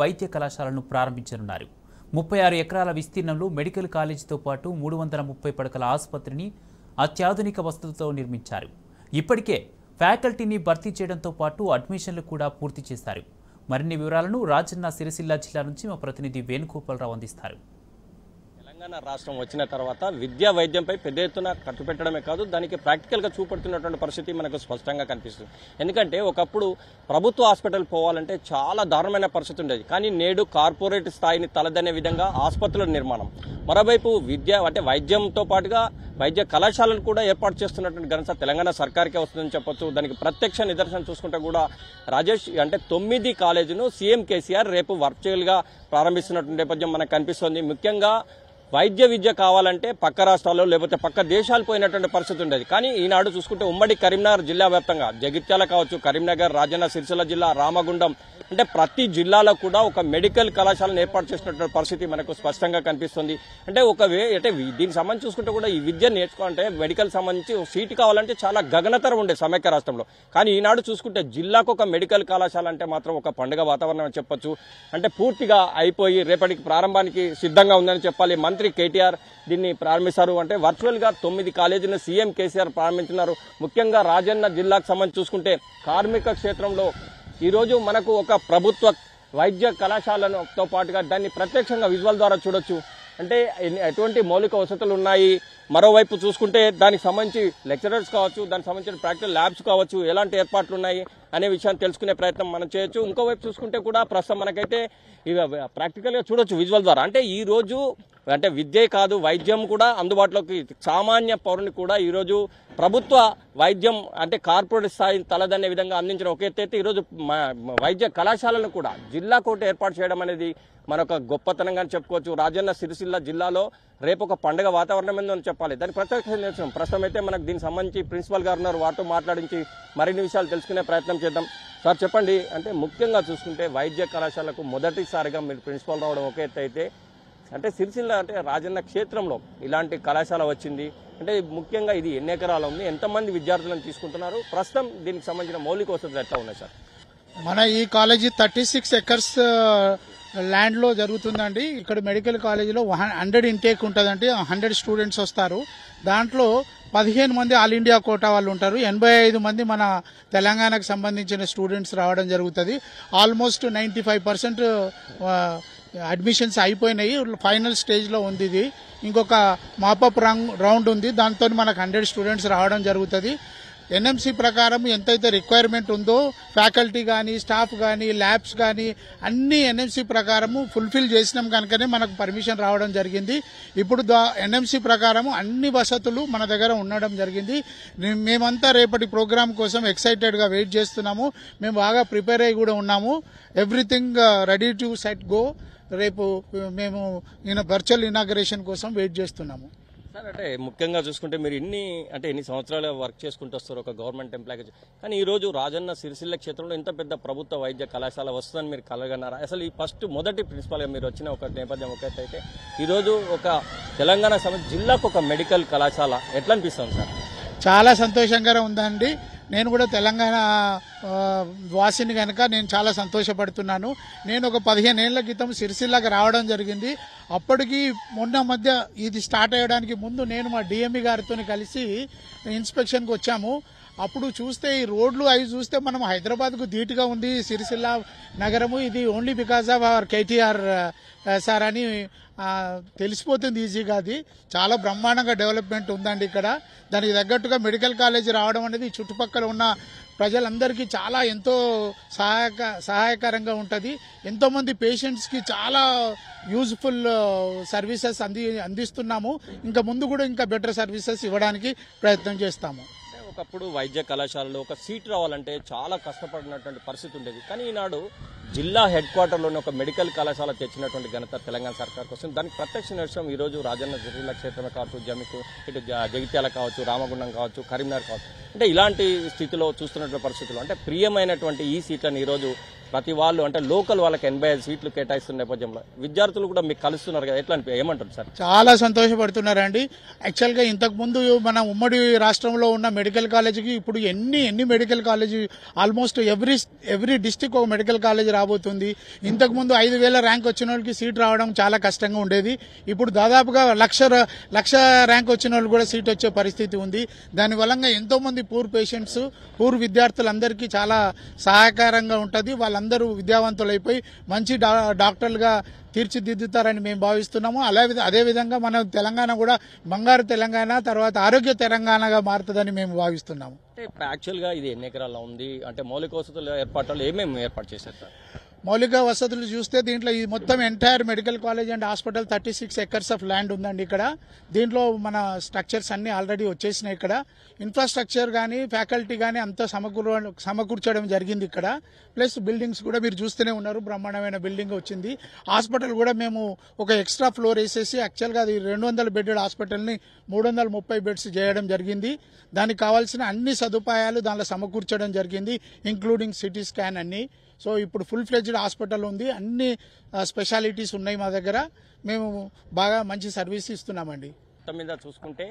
వైద్య కళాశాలను ప్రారంభించనున్నారు ముప్పై ఆరు ఎకరాల విస్తీర్ణంలో మెడికల్ కాలేజీతో పాటు మూడు వందల ముప్పై పడకల ఆసుపత్రిని అత్యాధునిక వసతులతో నిర్మించారు ఇప్పటికే ఫ్యాకల్టీని భర్తీ చేయడంతో పాటు అడ్మిషన్లు కూడా పూర్తి చేశారు మరిన్ని వివరాలను రాజన్న సిరిసిల్ల జిల్లా నుంచి మా ప్రతినిధి వేణుగోపాలరావు అందిస్తారు తెలంగాణ రాష్ట్రం వచ్చిన తర్వాత విద్యా వైద్యంపై పెద్ద ఎత్తున ఖర్చు పెట్టడమే కాదు దానికి ప్రాక్టికల్గా చూపెడుతున్నటువంటి పరిస్థితి మనకు స్పష్టంగా కనిపిస్తుంది ఎందుకంటే ఒకప్పుడు ప్రభుత్వ హాస్పిటల్ పోవాలంటే చాలా దారుణమైన పరిస్థితి ఉండేది కానీ నేడు కార్పొరేట్ స్థాయిని తలదనే విధంగా ఆసుపత్రుల నిర్మాణం మరోవైపు విద్య అంటే వైద్యంతో పాటుగా వైద్య కళాశాలను కూడా ఏర్పాటు చేస్తున్నటువంటి ఘనత తెలంగాణ సర్కార్కే వస్తుందని చెప్పొచ్చు దానికి ప్రత్యక్ష నిదర్శనం చూసుకుంటే కూడా రాజేష్ అంటే తొమ్మిది కాలేజీను సీఎం కేసీఆర్ రేపు వర్చువల్గా ప్రారంభిస్తున్నటువంటి నేపథ్యం మనకు కనిపిస్తోంది ముఖ్యంగా వైద్య విద్య కావాలంటే పక్క రాష్ట్రాల్లో లేకపోతే పక్క దేశాలు పోయినటువంటి పరిస్థితి ఉండేది కానీ ఈనాడు చూసుకుంటే ఉమ్మడి కరీంనగర్ జిల్లా వ్యాప్తంగా జగిత్యాల కావచ్చు కరీంనగర్ రాజన్న సిరిసిల్ల జిల్లా రామగుండం అంటే ప్రతి జిల్లాలో కూడా ఒక మెడికల్ కళాశాలను ఏర్పాటు చేసినటువంటి పరిస్థితి మనకు స్పష్టంగా కనిపిస్తుంది అంటే ఒక అంటే దీనికి సంబంధించి చూసుకుంటే కూడా ఈ విద్య నేర్చుకుంటే మెడికల్ సంబంధించి సీటు కావాలంటే చాలా గగనతరం ఉండే సమైక్య రాష్ట్రంలో కానీ ఈనాడు చూసుకుంటే జిల్లాకు ఒక మెడికల్ కళాశాల అంటే మాత్రం ఒక పండుగ వాతావరణం చెప్పొచ్చు అంటే పూర్తిగా అయిపోయి రేపటికి ప్రారంభానికి సిద్ధంగా ఉందని చెప్పాలి ముఖ్యమంత్రి కేటీఆర్ దీన్ని ప్రారంభిస్తారు అంటే గా తొమ్మిది కాలేజీలను సీఎం కేసీఆర్ ప్రారంభించినారు ముఖ్యంగా రాజన్న జిల్లాకు సంబంధించి చూసుకుంటే కార్మిక క్షేత్రంలో ఈరోజు మనకు ఒక ప్రభుత్వ వైద్య కళాశాలతో పాటుగా దాన్ని ప్రత్యక్షంగా విజువల్ ద్వారా చూడొచ్చు అంటే ఎటువంటి మౌలిక వసతులు ఉన్నాయి మరోవైపు చూసుకుంటే దానికి సంబంధించి లెక్చరర్స్ కావచ్చు దానికి సంబంధించిన ప్రాక్టికల్ ల్యాబ్స్ కావచ్చు ఎలాంటి ఏర్పాట్లు ఉన్నాయి అనే విషయాన్ని తెలుసుకునే ప్రయత్నం మనం చేయొచ్చు ఇంకోవైపు చూసుకుంటే కూడా ప్రస్తుతం మనకైతే ఇవి ప్రాక్టికల్గా చూడొచ్చు విజువల్ ద్వారా అంటే ఈరోజు అంటే విద్యే కాదు వైద్యం కూడా అందుబాటులోకి సామాన్య పౌరుని కూడా ఈరోజు ప్రభుత్వ వైద్యం అంటే కార్పొరేట్ స్థాయి తలదనే విధంగా అందించిన ఒక ఎత్తైతే ఈరోజు వైద్య కళాశాలను కూడా జిల్లా కోర్టు ఏర్పాటు చేయడం అనేది మనొక గొప్పతనంగా చెప్పుకోవచ్చు రాజన్న సిరిసిల్ల జిల్లాలో రేపు ఒక పండగ వాతావరణం అని చెప్పాలి దాని ప్రత్యేక ప్రస్తుతం అయితే మనకు దీనికి సంబంధించి ప్రిన్సిపల్ గారు ఉన్నారు వారితో మాట్లాడించి మరిన్ని విషయాలు తెలుసుకునే ప్రయత్నం ప్రయత్నం చేద్దాం సార్ చెప్పండి అంటే ముఖ్యంగా చూసుకుంటే వైద్య కళాశాలకు మొదటిసారిగా మీరు ప్రిన్సిపాల్ రావడం ఒక అయితే అంటే సిరిసిల్ల అంటే రాజన్న క్షేత్రంలో ఇలాంటి కళాశాల వచ్చింది అంటే ముఖ్యంగా ఇది ఎన్ని ఎకరాల ఉంది ఎంతమంది విద్యార్థులను తీసుకుంటున్నారు ప్రస్తుతం దీనికి సంబంధించిన మౌలిక వసతులు ఎట్లా ఉన్నాయి సార్ మన ఈ కాలేజీ థర్టీ సిక్స్ ఎకర్స్ ల్యాండ్లో జరుగుతుందండి ఇక్కడ మెడికల్ కాలేజీలో హండ్రెడ్ ఇంటేక్ ఉంటుందండి హండ్రెడ్ స్టూడెంట్స్ వస్తారు దాంట్లో పదిహేను మంది ఆల్ ఇండియా కోటా వాళ్ళు ఉంటారు ఎనభై ఐదు మంది మన తెలంగాణకు సంబంధించిన స్టూడెంట్స్ రావడం జరుగుతుంది almost ninety five percent admissions అయిపోయినాయి ఫైనల్ స్టేజ్లో ఉంది ఇది ఇంకొక మాపప్ రౌండ్ ఉంది దాంతో మనకు హండ్రెడ్ స్టూడెంట్స్ రావడం జరుగుతుంది ఎన్ఎంసీ ప్రకారం ఎంతైతే రిక్వైర్మెంట్ ఉందో ఫ్యాకల్టీ కానీ స్టాఫ్ కానీ ల్యాబ్స్ కానీ అన్ని ఎన్ఎంసీ ప్రకారము ఫుల్ఫిల్ చేసినాం కనుకనే మనకు పర్మిషన్ రావడం జరిగింది ఇప్పుడు ఎన్ఎంసీ ప్రకారం అన్ని వసతులు మన దగ్గర ఉండడం జరిగింది మేమంతా రేపటి ప్రోగ్రామ్ కోసం ఎక్సైటెడ్గా వెయిట్ చేస్తున్నాము మేము బాగా ప్రిపేర్ అయ్యి కూడా ఉన్నాము everything ready to set go రేపు మేము వర్చువల్ ఇనాగరేషన్ కోసం వెయిట్ చేస్తున్నాము సార్ అంటే ముఖ్యంగా చూసుకుంటే మీరు ఇన్ని అంటే ఎన్ని సంవత్సరాలు వర్క్ చేసుకుంటూ వస్తారు ఒక గవర్నమెంట్ ఎంప్లాయీ కానీ ఈరోజు రాజన్న సిరిసిల్ల క్షేత్రంలో ఇంత పెద్ద ప్రభుత్వ వైద్య కళాశాల వస్తుందని మీరు కలగన్నారా అసలు ఈ ఫస్ట్ మొదటి ప్రిన్సిపాల్గా మీరు వచ్చిన ఒక నేపథ్యం ఒకటైతే ఈరోజు ఒక తెలంగాణ సమ జిల్లాకు ఒక మెడికల్ కళాశాల ఎట్లా అనిపిస్తుంది సార్ చాలా సంతోషంగా ఉందండి నేను కూడా తెలంగాణ వాసిని కనుక నేను చాలా సంతోషపడుతున్నాను నేను ఒక పదిహేను ఏళ్ల క్రితం సిరిసిల్లాకి రావడం జరిగింది అప్పటికి మొన్న మధ్య ఇది స్టార్ట్ అయ్యడానికి ముందు నేను మా డిఎంఈ e గారితో కలిసి ఇన్స్పెక్షన్కి వచ్చాము అప్పుడు చూస్తే ఈ రోడ్లు అవి చూస్తే మనం హైదరాబాద్కు ధీటుగా ఉంది సిరిసిల్ల నగరము ఇది only because of our KTR sir అని తెలిసిపోతుంది ఈజీగా అది చాలా బ్రహ్మాండంగా డెవలప్మెంట్ ఉందండి ఇక్కడ దానికి తగ్గట్టుగా మెడికల్ కాలేజ్ రావడం అనేది చుట్టుపక్కల ఉన్న ప్రజలందరికీ చాలా ఎంతో సహాయక సహాయకరంగా ఉంటుంది ఎంతోమంది పేషెంట్స్కి చాలా యూజ్ఫుల్ సర్వీసెస్ అంది అందిస్తున్నాము ఇంకా ముందు కూడా ఇంకా బెటర్ సర్వీసెస్ ఇవ్వడానికి ప్రయత్నం చేస్తాము ఒకప్పుడు వైద్య కళాశాలలో ఒక సీట్ రావాలంటే చాలా కష్టపడినటువంటి పరిస్థితి ఉండేది కానీ ఈనాడు జిల్లా హెడ్ క్వార్టర్లోని ఒక మెడికల్ కళాశాల తెచ్చినటువంటి ఘనత తెలంగాణ సర్కార్ కోసం దానికి ప్రత్యక్ష ఈ ఈరోజు రాజన్న జిల్లా క్షేత్రం కావచ్చు జమికు ఇటు జగిత్యాల కావచ్చు రామగుండం కావచ్చు కరీంనగర్ కావచ్చు అంటే ఇలాంటి స్థితిలో చూస్తున్నటువంటి పరిస్థితులు అంటే ప్రియమైనటువంటి ఈ సీట్లను ఈరోజు ప్రతి వాళ్ళు అంటే లోకల్ వాళ్ళకి ఎనభై ఐదు సీట్లు కేటాయిస్తున్న నేపథ్యంలో విద్యార్థులు కూడా మీకు కలుస్తున్నారు కదా ఎట్లా ఏమంటారు సార్ చాలా సంతోషపడుతున్నారండి యాక్చువల్గా ఇంతకుముందు మన ఉమ్మడి రాష్ట్రంలో ఉన్న మెడికల్ కాలేజీకి ఇప్పుడు ఎన్ని ఎన్ని medical college almost every every district ఒక మెడికల్ కాలేజీ రాబోతుంది ఇంతకుముందు ఐదు వేల ర్యాంక్ వచ్చిన వాళ్ళకి సీట్ రావడం చాలా కష్టంగా ఉండేది ఇప్పుడు దాదాపుగా లక్ష లక్ష ర్యాంక్ వచ్చిన వాళ్ళు కూడా సీట్ వచ్చే పరిస్థితి ఉంది దానివల్ల ఎంతో మంది పూర్ పేషెంట్స్ పూర్ విద్యార్థులందరికీ చాలా సహాయకారంగా ఉంటుంది వాళ్ళందరూ విద్యావంతులైపోయి మంచి డాక్టర్లుగా తీర్చిదిద్దుతారని మేము భావిస్తున్నాము అలా అదేవిధంగా మనం తెలంగాణ కూడా బంగారు తెలంగాణ తర్వాత ఆరోగ్య తెలంగాణగా మారుతుందని మేము భావిస్తున్నాము అంటే యాక్చువల్గా ఇది ఎన్ని ఎకరాల్లో ఉంది అంటే మౌలిక వసతులు ఏర్పాట్లు ఏమేమి ఏర్పాటు చేశారు సార్ మౌలిక వసతులు చూస్తే దీంట్లో ఈ మొత్తం entire medical college and hospital thirty six acres of land ఉందండి ఇక్కడ దీంట్లో మన స్ట్రక్చర్స్ అన్ని ఆల్రెడీ వచ్చేసినాయి ఇక్కడ ఇన్ఫ్రాస్ట్రక్చర్ కానీ ఫ్యాకల్టీ కానీ అంతా సమకూర సమకూర్చడం జరిగింది ఇక్కడ ప్లస్ బిల్డింగ్స్ కూడా మీరు చూస్తూనే ఉన్నారు బ్రహ్మాండమైన బిల్డింగ్ వచ్చింది హాస్పిటల్ కూడా మేము ఒక ఎక్స్ట్రా ఫ్లోర్ వేసేసి యాక్చువల్గా అది రెండు వందల బెడ్డెడ్ హాస్పిటల్ని మూడు వందల ముప్పై బెడ్స్ చేయడం జరిగింది దానికి కావాల్సిన అన్ని సదుపాయాలు దానిలో సమకూర్చడం జరిగింది ఇంక్లూడింగ్ సిటీ స్కాన్ అన్ని సో ఇప్పుడు ఫుల్ ఫ్లెడ్జ్డ్ రికగ్నైజ్డ్ హాస్పిటల్ ఉంది అన్ని స్పెషాలిటీస్ ఉన్నాయి మా దగ్గర మేము బాగా మంచి సర్వీస్ ఇస్తున్నామండి మొత్తం మీద చూసుకుంటే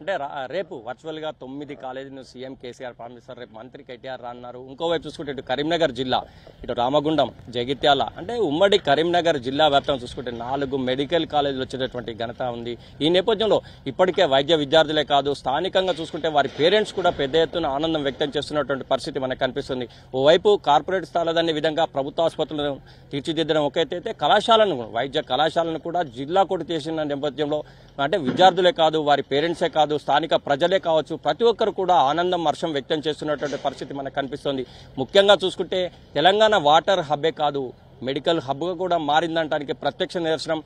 అంటే రేపు వర్చువల్గా తొమ్మిది కాలేజీని సీఎం కేసీఆర్ ప్రారంభిస్తారు రేపు మంత్రి కేటీఆర్ రాన్నారు ఇంకోవైపు చూసుకుంటే ఇటు కరీంనగర్ జిల్లా ఇటు రామగుండం జగిత్యాల అంటే ఉమ్మడి కరీంనగర్ జిల్లా వ్యాప్తం చూసుకుంటే నాలుగు మెడికల్ కాలేజీలు వచ్చేటటువంటి ఘనత ఉంది ఈ నేపథ్యంలో ఇప్పటికే వైద్య విద్యార్థులే కాదు స్థానికంగా చూసుకుంటే వారి పేరెంట్స్ కూడా పెద్ద ఎత్తున ఆనందం వ్యక్తం చేస్తున్నటువంటి పరిస్థితి మనకు కనిపిస్తుంది ఓవైపు కార్పొరేట్ స్థాయిలదనే విధంగా ప్రభుత్వ ఆసుపత్రులను తీర్చిదిద్దడం ఒకైతే కళాశాలను వైద్య కళాశాలను కూడా జిల్లా కొట్టు చేసిన నేపథ్యంలో అంటే విద్యార్థులే కాదు వారి పేరెంట్సే కాదు కాదు స్థానిక ప్రజలే కావచ్చు ప్రతి ఒక్కరు కూడా ఆనందం హర్షం వ్యక్తం చేస్తున్నటువంటి పరిస్థితి మనకు కనిపిస్తోంది ముఖ్యంగా చూసుకుంటే తెలంగాణ వాటర్ హబ్బే కాదు మెడికల్ హబ్గా కూడా మారిందంటానికి ప్రత్యక్ష నిదర్శనం